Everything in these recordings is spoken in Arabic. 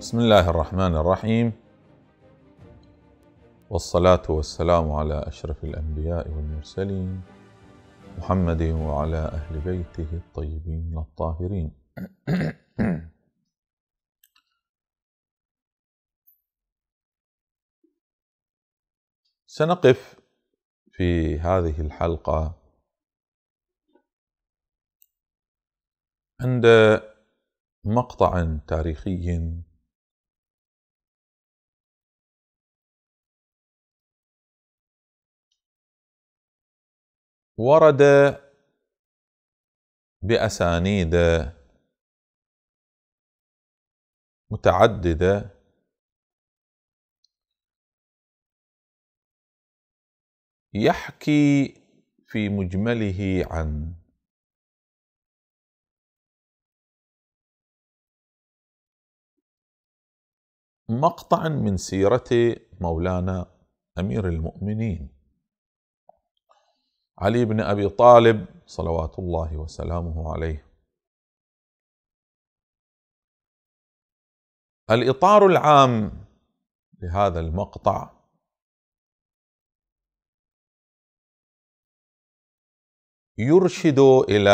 بسم الله الرحمن الرحيم والصلاة والسلام على أشرف الأنبياء والمرسلين محمد وعلى أهل بيته الطيبين الطاهرين سنقف في هذه الحلقة عند مقطع تاريخي ورد بأسانيد متعددة يحكي في مجمله عن مقطع من سيرة مولانا أمير المؤمنين علي بن ابي طالب صلوات الله وسلامه عليه الاطار العام لهذا المقطع يرشد الى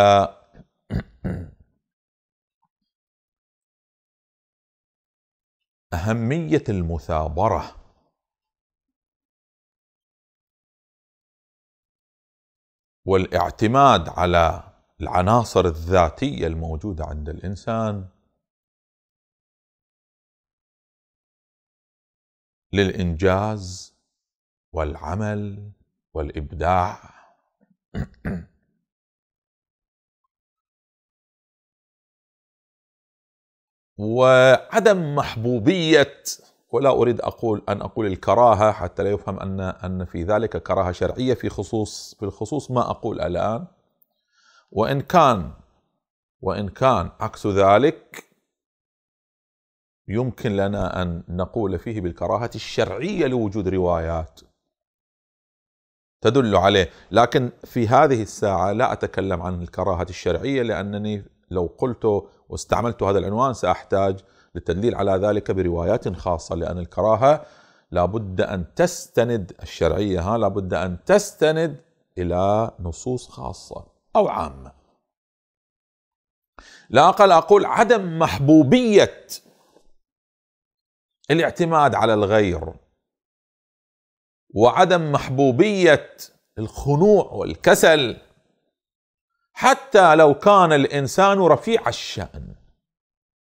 اهميه المثابره والاعتماد على العناصر الذاتيه الموجوده عند الانسان للانجاز والعمل والابداع وعدم محبوبيه ولا أريد أقول أن أقول الكراهة حتى لا يفهم أن أن في ذلك كراهة شرعية في خصوص في الخصوص ما أقول الآن وإن كان وإن كان عكس ذلك يمكن لنا أن نقول فيه بالكراهة الشرعية لوجود روايات تدل عليه لكن في هذه الساعة لا أتكلم عن الكراهة الشرعية لأنني لو قلت واستعملت هذا العنوان سأحتاج للتدليل على ذلك بروايات خاصة لأن الكراهة لابد أن تستند الشرعية ها لابد أن تستند إلى نصوص خاصة أو عامة لا أقل أقول عدم محبوبية الاعتماد على الغير وعدم محبوبية الخنوع والكسل حتى لو كان الإنسان رفيع الشأن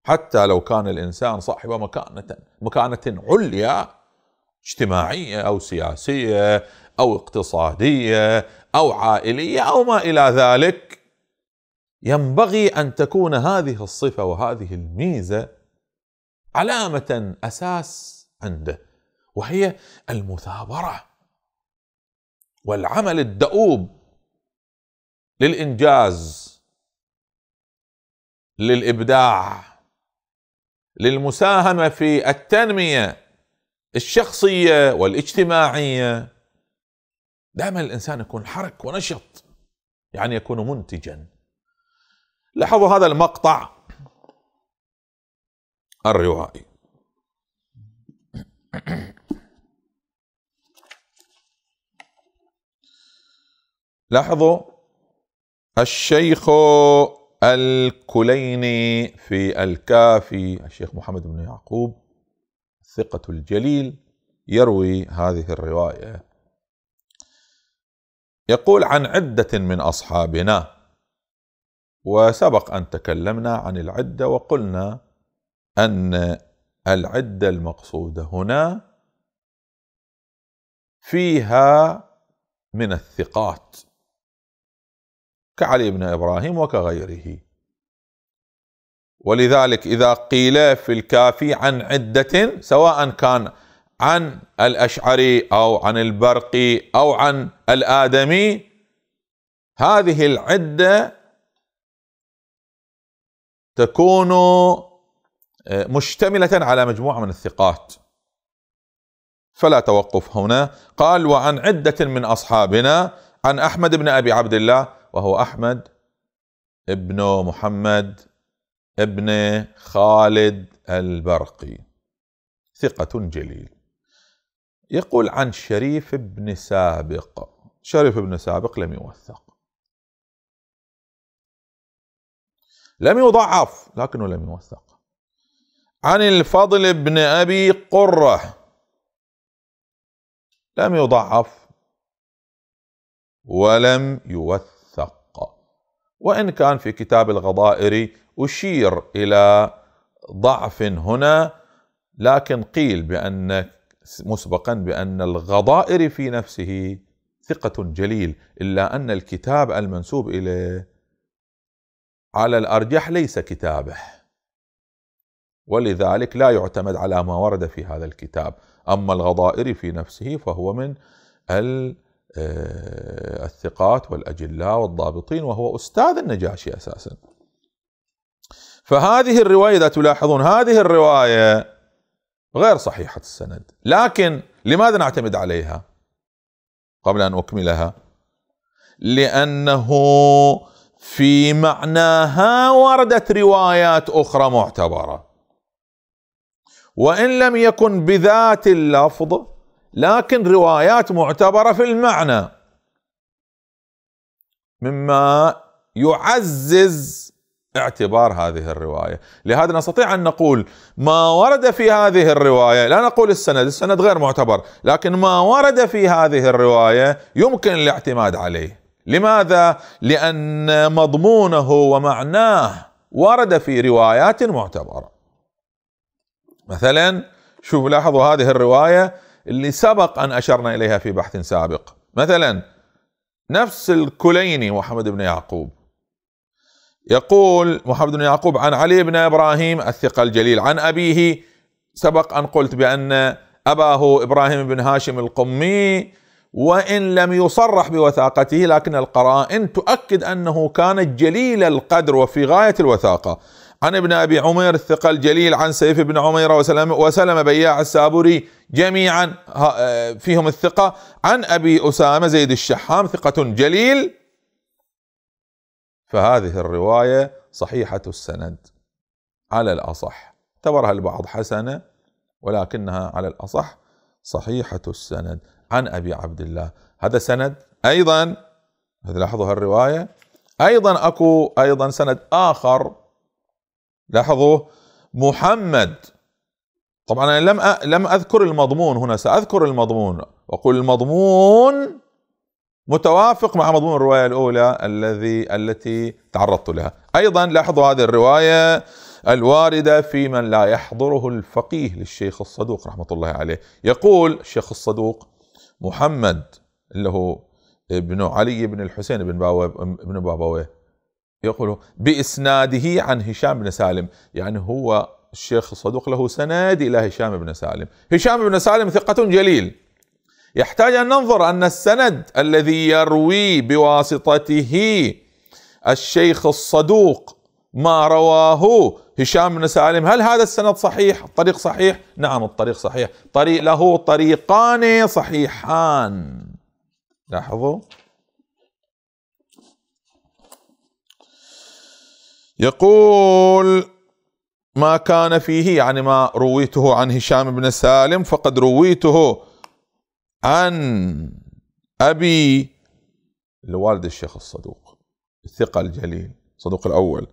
حتى لو كان الإنسان صاحب مكانة مكانة عليا اجتماعية أو سياسية أو اقتصادية أو عائلية أو ما إلى ذلك ينبغي أن تكون هذه الصفة وهذه الميزة علامة أساس عنده وهي المثابرة والعمل الدؤوب للإنجاز للإبداع للمساهمه في التنميه الشخصيه والاجتماعيه دائما الانسان يكون حرك ونشط يعني يكون منتجا لاحظوا هذا المقطع الروائي لاحظوا الشيخ الكليني في الكافي الشيخ محمد بن يعقوب ثقة الجليل يروي هذه الرواية يقول عن عدة من أصحابنا وسبق أن تكلمنا عن العدة وقلنا أن العدة المقصودة هنا فيها من الثقات كعلي بن ابراهيم وكغيره ولذلك اذا قيل في الكافي عن عده سواء كان عن الاشعري او عن البرقي او عن الادمي هذه العده تكون آه، مشتمله على مجموعه من الثقات فلا توقف هنا قال وعن عده من اصحابنا عن احمد بن ابي عبد الله وهو أحمد ابن محمد ابن خالد البرقي ثقة جليل يقول عن شريف بن سابق شريف بن سابق لم يوثق لم يضعف لكنه لم يوثق عن الفضل بن أبي قرة لم يضعف ولم يوثق وإن كان في كتاب الغضائر أشير إلى ضعف هنا لكن قيل بأن مسبقا بأن الغضائر في نفسه ثقة جليل إلا أن الكتاب المنسوب إليه على الأرجح ليس كتابه ولذلك لا يعتمد على ما ورد في هذا الكتاب أما الغضائر في نفسه فهو من ال آه، الثقات والأجلاء والضابطين وهو أستاذ النجاشي أساسا فهذه الرواية إذا تلاحظون هذه الرواية غير صحيحة السند لكن لماذا نعتمد عليها قبل أن أكملها لأنه في معناها وردت روايات أخرى معتبرة وإن لم يكن بذات اللفظ لكن روايات معتبره في المعنى مما يعزز اعتبار هذه الروايه، لهذا نستطيع ان نقول ما ورد في هذه الروايه، لا نقول السند، السند غير معتبر، لكن ما ورد في هذه الروايه يمكن الاعتماد عليه، لماذا؟ لان مضمونه ومعناه ورد في روايات معتبره. مثلا شوف لاحظوا هذه الروايه اللي سبق أن أشرنا إليها في بحث سابق مثلا نفس الكليني محمد بن يعقوب يقول محمد بن يعقوب عن علي بن إبراهيم الثقة الجليل عن أبيه سبق أن قلت بأن أباه إبراهيم بن هاشم القمي وإن لم يصرح بوثاقته لكن القرائن تؤكد أنه كان جليل القدر وفي غاية الوثاقة عن ابن أبي عمير الثقة الجليل عن سيف بن عمير وسلم, وسلم بياع السابوري جميعا آه، فيهم الثقة عن أبي أسامة زيد الشحام ثقة جليل فهذه الرواية صحيحة السند على الأصح اعتبرها البعض حسنة ولكنها على الأصح صحيحة السند عن أبي عبد الله هذا سند أيضا لاحظوا هالرواية أيضا أكو أيضا سند آخر لاحظوا محمد طبعا انا لم لم اذكر المضمون هنا ساذكر المضمون واقول المضمون متوافق مع مضمون الروايه الاولى الذي التي تعرضت لها ايضا لاحظوا هذه الروايه الوارده في من لا يحضره الفقيه للشيخ الصدوق رحمه الله عليه يقول الشيخ الصدوق محمد اللي هو ابن علي بن الحسين بن باوي بن بابويه يقول بإسناده عن هشام بن سالم يعني هو الشيخ الصدوق له سند إلى هشام بن سالم هشام بن سالم ثقة جليل يحتاج أن ننظر أن السند الذي يروي بواسطته الشيخ الصدوق ما رواه هشام بن سالم هل هذا السند صحيح الطريق صحيح نعم الطريق صحيح طريق له طريقان صحيحان لاحظوا يقول ما كان فيه يعني ما رويته عن هشام بن سالم فقد رويته عن أبي لوالد الشيخ الصدوق الثقة الجليل صدوق الأول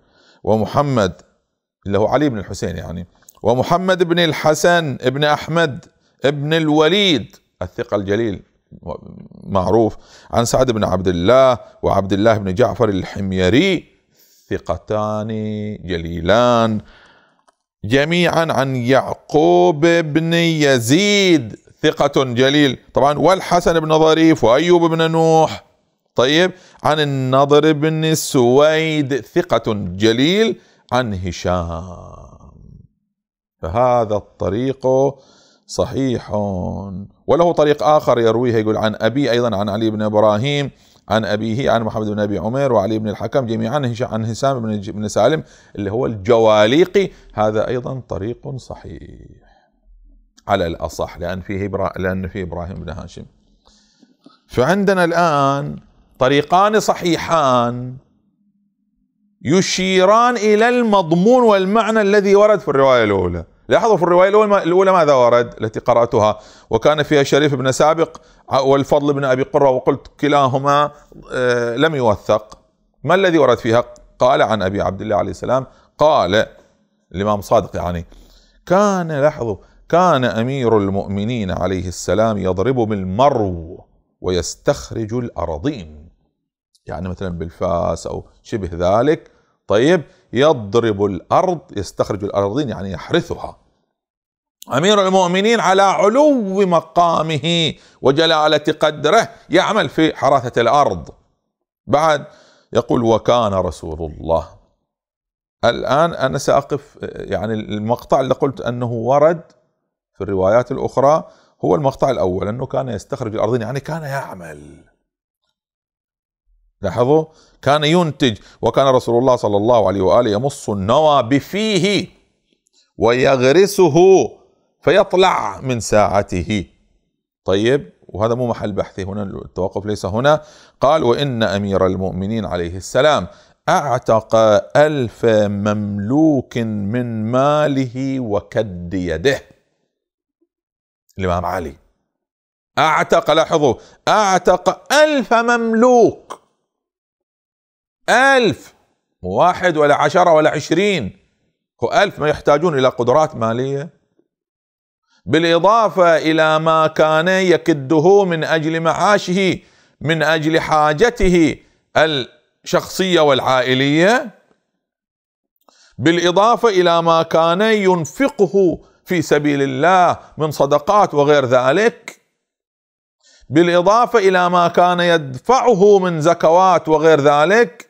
ومحمد اللي هو علي بن الحسين يعني ومحمد بن الحسن بن أحمد بن الوليد الثقة الجليل معروف عن سعد بن عبد الله وعبد الله بن جعفر الحميري ثقتان جليلان جميعا عن يعقوب بن يزيد ثقة جليل طبعا والحسن بن ظريف وأيوب بن نوح طيب عن النضر بن سويد ثقة جليل عن هشام فهذا الطريق صحيح وله طريق آخر يرويه يقول عن أبي أيضا عن علي بن إبراهيم عن أبيه عن محمد بن أبي عمر وعلي بن الحكم جميعا عن هشام بن سالم اللي هو الجواليقي هذا أيضا طريق صحيح على الأصح لأن فيه برا لأن فيه إبراهيم بن هاشم فعندنا الآن طريقان صحيحان يشيران إلى المضمون والمعنى الذي ورد في الرواية الأولى لاحظوا في الرواية الأولى ماذا ورد التي قرأتها وكان فيها شريف بن سابق والفضل بن أبي قرة وقلت كلاهما آه، لم يوثق ما الذي ورد فيها قال عن أبي عبد الله عليه السلام قال الإمام صادق يعني كان لاحظوا كان أمير المؤمنين عليه السلام يضرب بالمرو ويستخرج الأراضين يعني مثلا بالفاس أو شبه ذلك طيب يضرب الارض يستخرج الارضين يعني يحرثها امير المؤمنين على علو مقامه وجلاله قدره يعمل في حراثه الارض بعد يقول وكان رسول الله الان انا ساقف يعني المقطع اللي قلت انه ورد في الروايات الاخرى هو المقطع الاول انه كان يستخرج الارضين يعني كان يعمل لاحظوا كان ينتج وكان رسول الله صلى الله عليه واله يمص النوى بفيه ويغرسه فيطلع من ساعته طيب وهذا مو محل بحثي هنا التوقف ليس هنا قال وان امير المؤمنين عليه السلام اعتق الف مملوك من ماله وكد يده الامام علي اعتق لاحظوا اعتق الف مملوك ألف مو واحد ولا عشرة ولا عشرين ألف ما يحتاجون إلى قدرات مالية بالإضافة إلى ما كان يكده من أجل معاشه من أجل حاجته الشخصية والعائلية بالإضافة إلى ما كان ينفقه في سبيل الله من صدقات وغير ذلك بالإضافة إلى ما كان يدفعه من زكوات وغير ذلك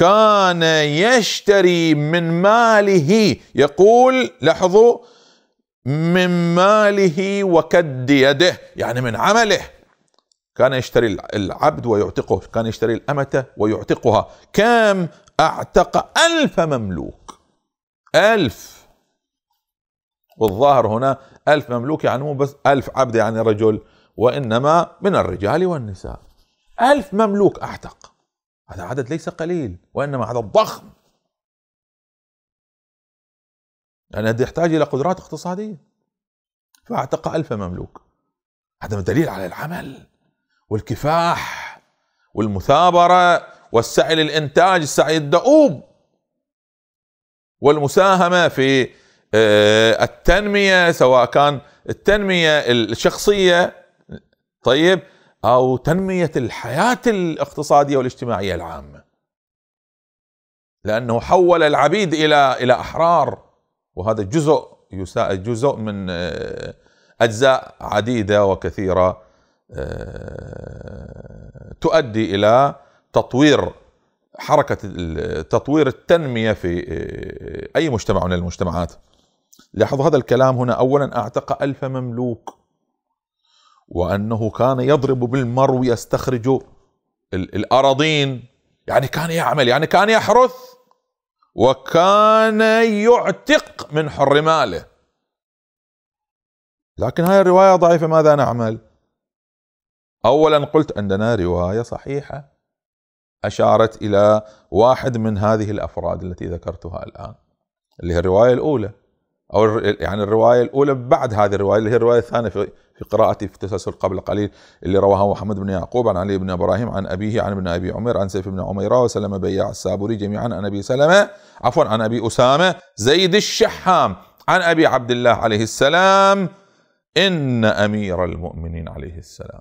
كان يشتري من ماله يقول لاحظوا من ماله وكد يده يعني من عمله كان يشتري العبد ويعتقه كان يشتري الأمة ويعتقها كم أعتق ألف مملوك ألف والظاهر هنا ألف مملوك يعني مو بس ألف عبد يعني رجل وإنما من الرجال والنساء ألف مملوك أعتق هذا عدد ليس قليل وإنما عدد ضخم لأن يحتاج إلى قدرات اقتصادية فاعتق ألف مملوك هذا دليل على العمل والكفاح والمثابرة والسعي للإنتاج السعي الدؤوب والمساهمة في آه، التنمية سواء كان التنمية الشخصية طيب او تنميه الحياه الاقتصاديه والاجتماعيه العامه لانه حول العبيد الى الى احرار وهذا جزء جزء من آه، اجزاء عديده وكثيره آه، تؤدي الى تطوير حركه تطوير التنميه في آه، اي مجتمع من المجتمعات لاحظوا هذا الكلام هنا اولا اعتق الف مملوك وأنه كان يضرب بالمرو يستخرج الأراضين يعني كان يعمل يعني كان يحرث وكان يعتق من حر ماله لكن هاي الرواية ضعيفة ماذا نعمل أولا قلت عندنا رواية صحيحة أشارت إلى واحد من هذه الأفراد التي ذكرتها الآن اللي هي الرواية الأولى او يعني الروايه الاولى بعد هذه الروايه اللي هي الروايه الثانيه في في قراءتي في تسلسل قبل قليل اللي رواها محمد بن يعقوب عن علي بن ابراهيم عن ابيه عن ابن ابي عمر عن سيف بن عميره وسلم بياع السابوري جميعا عن ابي سلمه عفوا عن ابي اسامه زيد الشحام عن ابي عبد الله عليه السلام ان امير المؤمنين عليه السلام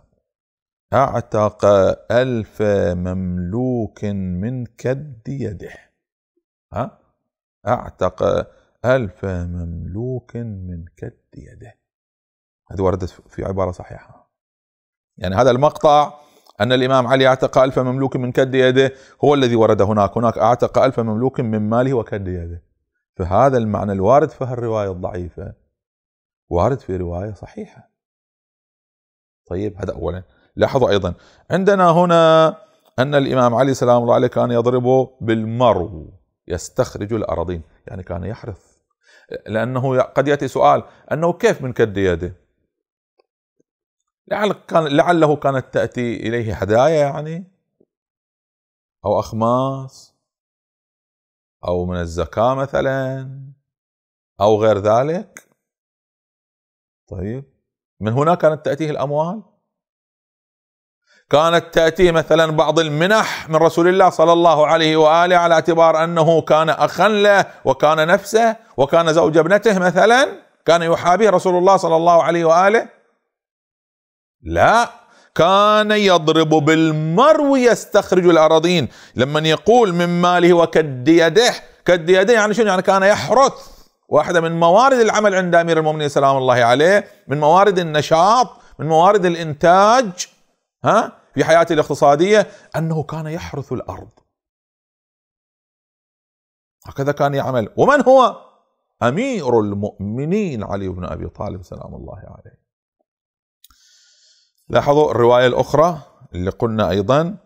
اعتق الف مملوك من كد يده ها اعتق ألف مملوك من كد يده هذه وردت في عبارة صحيحة يعني هذا المقطع أن الإمام علي اعتق ألف مملوك من كد يده هو الذي ورد هناك هناك اعتق ألف مملوك من ماله وكد يده فهذا المعنى الوارد في الرواية الضعيفة وارد في رواية صحيحة طيب هذا أولا لاحظوا أيضا عندنا هنا أن الإمام علي سلام الله عليه كان يضربه بالمرو يستخرج الأراضين يعني كان يحرث لأنه قد يأتي سؤال أنه كيف من كد يده لعل كان لعله كانت تأتي إليه هدايا يعني أو أخماس أو من الزكاة مثلا أو غير ذلك طيب من هنا كانت تأتيه الأموال كانت تأتيه مثلا بعض المنح من رسول الله صلى الله عليه وآله على اعتبار أنه كان أخا له وكان نفسه وكان زوج ابنته مثلا كان يحابيه رسول الله صلى الله عليه وآله لا كان يضرب بالمرو يستخرج الأراضين لمن يقول من ماله وكد يده كد يده يعني شنو يعني كان يحرث واحدة من موارد العمل عند أمير المؤمنين سلام الله عليه من موارد النشاط من موارد الإنتاج ها في حياته الاقتصادية أنه كان يحرث الأرض هكذا كان يعمل ومن هو أمير المؤمنين علي بن أبي طالب سلام الله عليه لاحظوا الرواية الأخرى اللي قلنا أيضا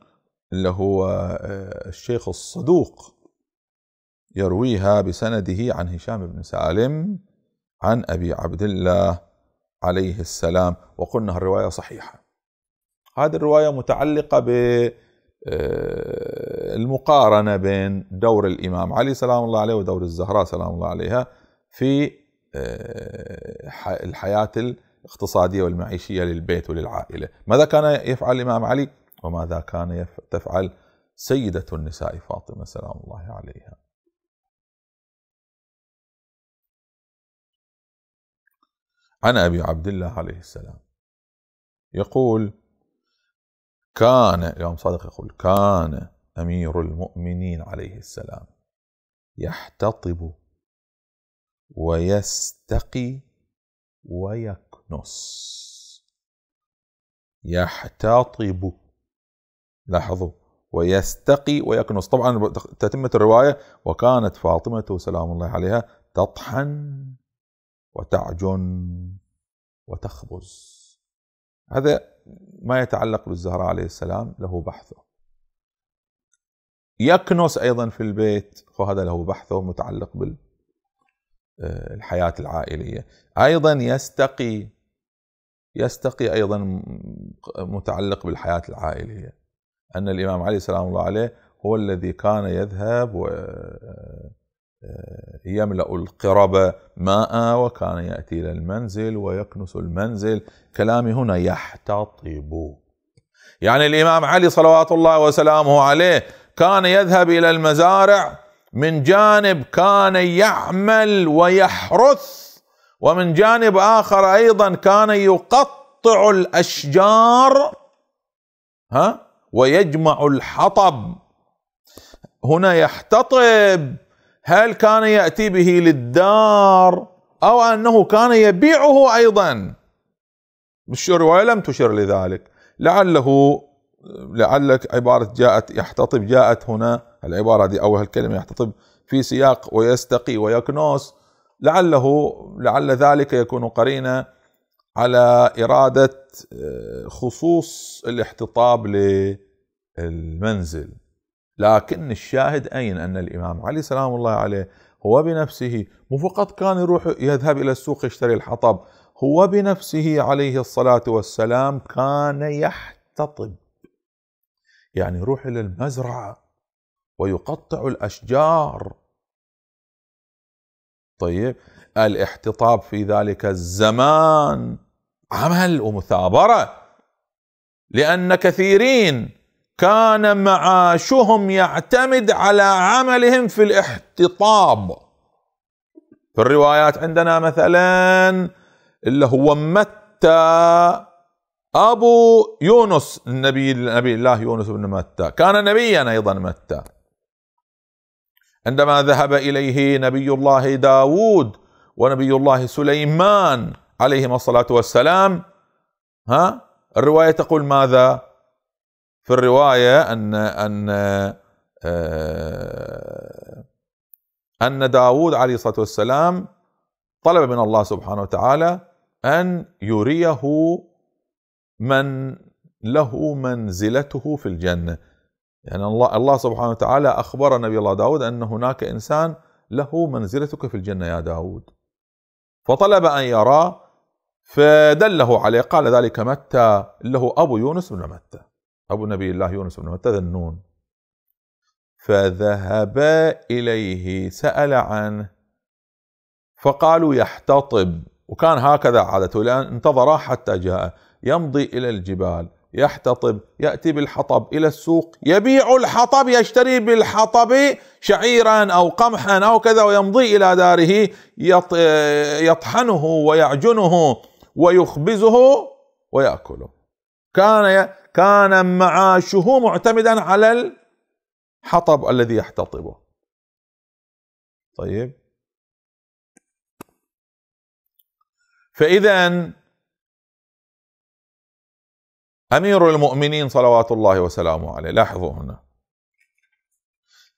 اللي هو آه، الشيخ الصدوق يرويها بسنده عن هشام بن سالم عن أبي عبد الله عليه السلام وقلنا الرواية صحيحة هذه الرواية متعلقة بالمقارنة آه، بين دور الإمام علي سلام الله عليه ودور الزهراء سلام الله عليها في آه، الحياة الاقتصادية والمعيشية للبيت وللعائلة ماذا كان يفعل الإمام علي وماذا كان تفعل سيدة النساء فاطمة سلام الله عليها عن أبي عبد الله عليه السلام يقول كان الإمام صادق يقول كان أمير المؤمنين عليه السلام يحتطب ويستقي ويكنس يحتطب لاحظوا ويستقي ويكنس طبعا تتمة الرواية وكانت فاطمة سلام الله عليها تطحن وتعجن وتخبز هذا ما يتعلق بالزهراء عليه السلام له بحثه يكنس أيضا في البيت فهذا له بحثه متعلق بالحياة آه، العائلية أيضا يستقي يستقي أيضا متعلق بالحياة العائلية أن الإمام علي سلام الله عليه هو الذي كان يذهب و آه، يملأ القرب ماء وكان يأتي إلى المنزل ويكنس المنزل كلامي هنا يحتطب يعني الإمام علي صلوات الله وسلامه عليه كان يذهب إلى المزارع من جانب كان يعمل ويحرث ومن جانب آخر أيضا كان يقطع الأشجار ها ويجمع الحطب هنا يحتطب هل كان ياتي به للدار او انه كان يبيعه ايضا الروايه لم تشر لذلك لعله لعلك عباره جاءت يحتطب جاءت هنا العباره دي او الكلمه يحتطب في سياق ويستقي ويكنوس لعله لعل ذلك يكون قرينه على اراده آه، خصوص الاحتطاب للمنزل لكن الشاهد أين أن الإمام علي سلام الله عليه هو بنفسه مو فقط كان يروح يذهب إلى السوق يشتري الحطب هو بنفسه عليه الصلاة والسلام كان يحتطب يعني يروح إلى المزرعة ويقطع الأشجار طيب الاحتطاب في ذلك الزمان عمل ومثابرة لأن كثيرين كان معاشهم يعتمد على عملهم في الاحتطاب في الروايات عندنا مثلا اللي هو متى أبو يونس النبي نبي الله يونس بن متى كان نبيا أيضا متى عندما ذهب إليه نبي الله داود ونبي الله سليمان عليهما الصلاة والسلام ها الرواية تقول ماذا في الرواية أن أن آه، أن داود عليه الصلاة والسلام طلب من الله سبحانه وتعالى أن يريه من له منزلته في الجنة يعني الله الله سبحانه وتعالى أخبر نبي الله داود أن هناك إنسان له منزلتك في الجنة يا داود فطلب أن يراه فدله عليه قال ذلك متى له أبو يونس بن متى أبو نبي الله يونس بن متى النون فذهب إليه سأل عنه فقالوا يحتطب وكان هكذا عادته لأن انتظرا حتى جاء يمضي إلى الجبال يحتطب يأتي بالحطب إلى السوق يبيع الحطب يشتري بالحطب شعيرا أو قمحا أو كذا ويمضي إلى داره يطحنه ويعجنه ويخبزه ويأكله كان كان معاشه معتمدا على الحطب الذي يحتطبه طيب فاذا امير المؤمنين صلوات الله وسلامه عليه لاحظوا هنا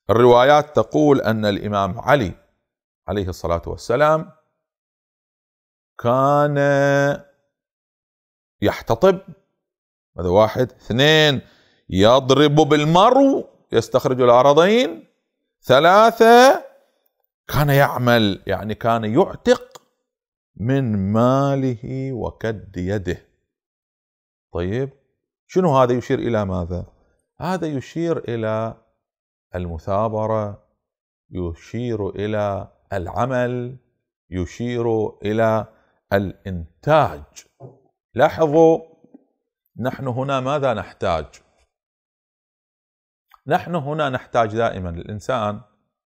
الروايات تقول ان الامام علي عليه الصلاه والسلام كان يحتطب هذا واحد اثنين يضرب بالمرو يستخرج العرضين ثلاثة كان يعمل يعني كان يعتق من ماله وكد يده طيب شنو هذا يشير إلى ماذا هذا يشير إلى المثابرة يشير إلى العمل يشير إلى الإنتاج لاحظوا نحن هنا ماذا نحتاج نحن هنا نحتاج دائما الانسان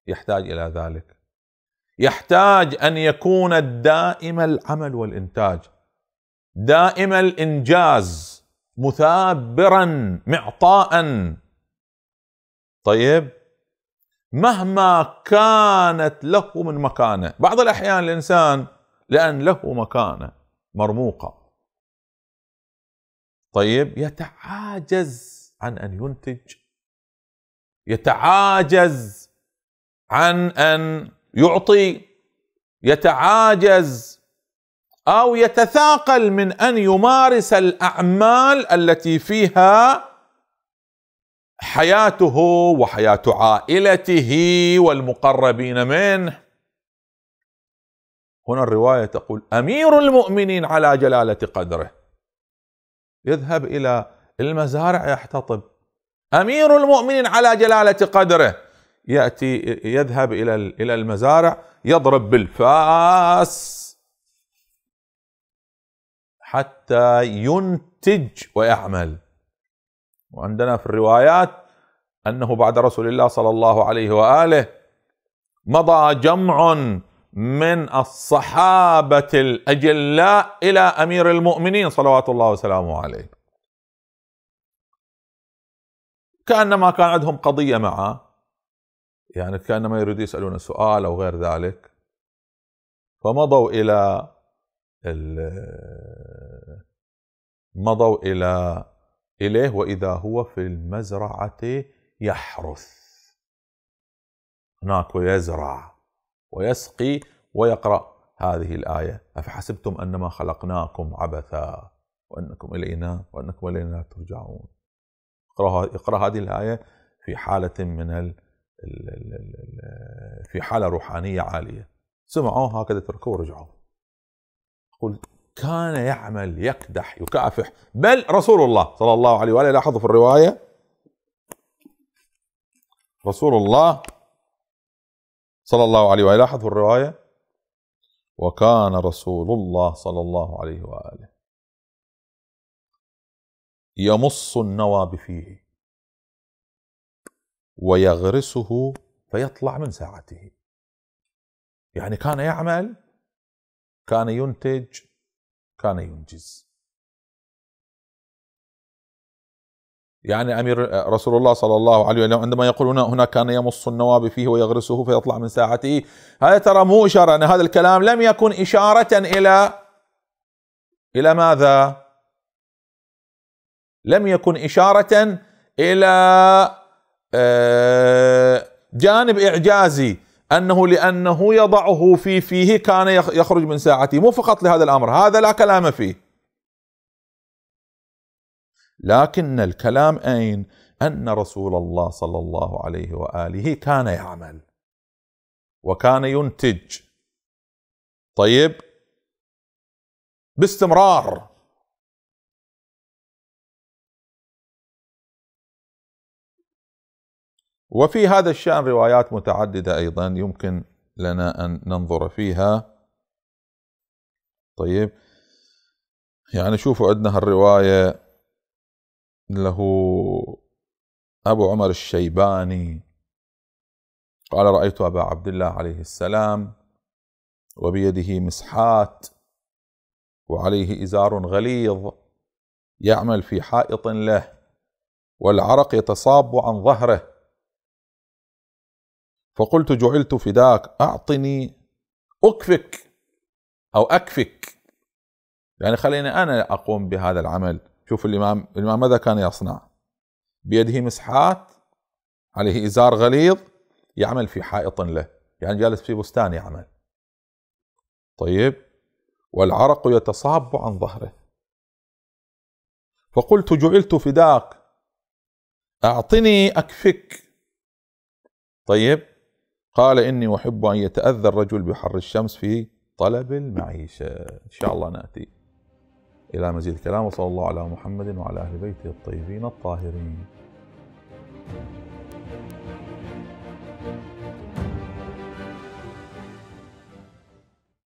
يحتاج الى ذلك يحتاج ان يكون دائم العمل والانتاج دائم الانجاز مثابرا معطاء طيب مهما كانت له من مكانه بعض الاحيان الانسان لان له مكانه مرموقه طيب يتعاجز عن ان ينتج يتعاجز عن ان يعطي يتعاجز او يتثاقل من ان يمارس الاعمال التي فيها حياته وحياه عائلته والمقربين منه هنا الروايه تقول امير المؤمنين على جلاله قدره يذهب إلى المزارع يحتطب أمير المؤمنين على جلالة قدره يأتي يذهب إلى إلى المزارع يضرب بالفاس حتى ينتج ويعمل وعندنا في الروايات أنه بعد رسول الله صلى الله عليه وآله مضى جمع من الصحابه الاجلاء الى امير المؤمنين صلوات الله وسلامه عليه. كانما كان عندهم قضيه معه يعني كانما يريد يسالون سؤال او غير ذلك فمضوا الى مضوا الى اليه واذا هو في المزرعه يحرث هناك ويزرع ويسقي ويقرأ هذه الآية أفحسبتم أنما خلقناكم عبثا وأنكم إلينا وأنكم إلينا ترجعون اقرأ, هذه الآية في حالة من ال... ال... في حالة روحانية عالية سمعوا هكذا تركوا ورجعوا يقول كان يعمل يكدح يكافح بل رسول الله صلى الله عليه وآله لاحظوا في الرواية رسول الله صلى الله عليه وآله لاحظوا الرواية وكان رسول الله صلى الله عليه وآله يمص النوى بفيه ويغرسه فيطلع من ساعته يعني كان يعمل كان ينتج كان ينجز يعني أمير رسول الله صلى الله عليه وسلم عندما يقول هنا, هنا كان يمص النواب فيه ويغرسه فيطلع من ساعته هذا ترى مو إشارة أن هذا الكلام لم يكن إشارة إلى إلى ماذا؟ لم يكن إشارة إلى آه، جانب إعجازي أنه لأنه يضعه في فيه كان يخرج من ساعته مو فقط لهذا الأمر هذا لا كلام فيه لكن الكلام أين أن رسول الله صلى الله عليه وآله كان يعمل وكان ينتج طيب باستمرار وفي هذا الشأن روايات متعددة أيضا يمكن لنا أن ننظر فيها طيب يعني شوفوا عندنا هالرواية له أبو عمر الشيباني قال رأيت أبا عبد الله عليه السلام وبيده مسحات وعليه إزار غليظ يعمل في حائط له والعرق يتصاب عن ظهره فقلت جعلت فداك أعطني أكفك أو أكفك يعني خليني أنا أقوم بهذا العمل شوف الإمام الإمام ماذا كان يصنع بيده مسحات عليه إزار غليظ يعمل في حائط له يعني جالس في بستان يعمل طيب والعرق يتصاب عن ظهره فقلت جعلت فداك أعطني أكفك طيب قال إني أحب أن يتأذى الرجل بحر الشمس في طلب المعيشة إن شاء الله نأتي إلى مزيد كلام وصلى الله على محمد وعلى أهل بيته الطيبين الطاهرين